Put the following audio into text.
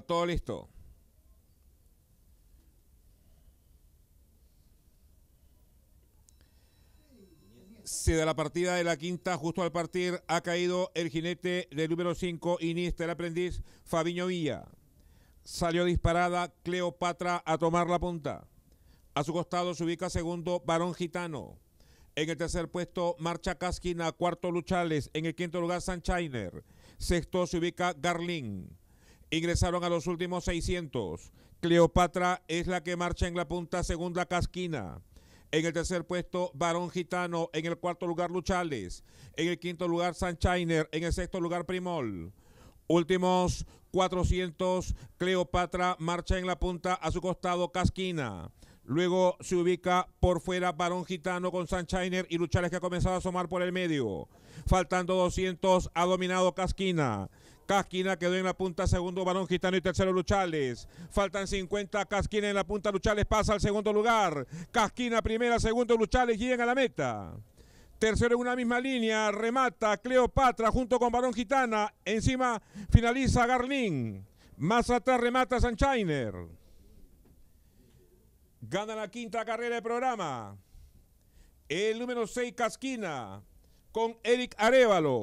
todo listo. Se de la partida de la quinta, justo al partir ha caído el jinete del número 5, Iniesta, el aprendiz, Fabiño Villa. Salió disparada Cleopatra a tomar la punta. A su costado se ubica segundo Barón Gitano. En el tercer puesto, Marcha Cásquina, cuarto Luchales. En el quinto lugar, Sanchainer. Sexto se ubica Garlín. Ingresaron a los últimos 600. Cleopatra es la que marcha en la punta segunda casquina. En el tercer puesto, Barón Gitano. En el cuarto lugar, Luchales. En el quinto lugar, Sanchainer. En el sexto lugar, Primol. Últimos 400, Cleopatra marcha en la punta a su costado, Casquina. Luego se ubica por fuera Barón Gitano con Sanchainer y Luchales que ha comenzado a asomar por el medio. Faltando 200, ha dominado Casquina. Casquina quedó en la punta, segundo Barón Gitano y tercero Luchales. Faltan 50, Casquina en la punta, Luchales pasa al segundo lugar. Casquina primera, segundo Luchales, llegan a la meta. Tercero en una misma línea, remata Cleopatra junto con Barón Gitana. Encima finaliza Garlín. Más atrás remata Sanchainer. Gana la quinta carrera de programa. El número 6, Casquina, con Eric Arevalo.